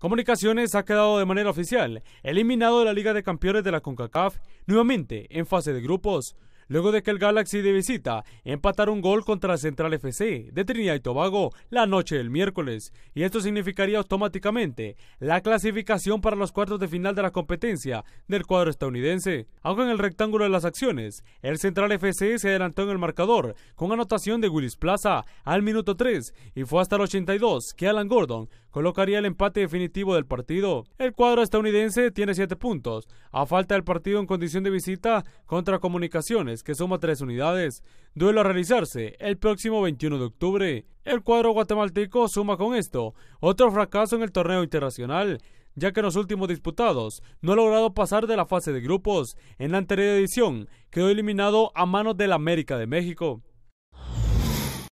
Comunicaciones ha quedado de manera oficial eliminado de la Liga de Campeones de la CONCACAF nuevamente en fase de grupos, luego de que el Galaxy de visita empatara un gol contra la Central FC de Trinidad y Tobago la noche del miércoles, y esto significaría automáticamente la clasificación para los cuartos de final de la competencia del cuadro estadounidense. Aunque en el rectángulo de las acciones, el Central FC se adelantó en el marcador con anotación de Willis Plaza al minuto 3 y fue hasta el 82 que Alan Gordon colocaría el empate definitivo del partido. El cuadro estadounidense tiene 7 puntos, a falta del partido en condición de visita contra Comunicaciones, que suma 3 unidades. Duelo a realizarse el próximo 21 de octubre. El cuadro guatemalteco suma con esto otro fracaso en el torneo internacional, ya que en los últimos disputados no ha logrado pasar de la fase de grupos. En la anterior edición quedó eliminado a manos del América de México.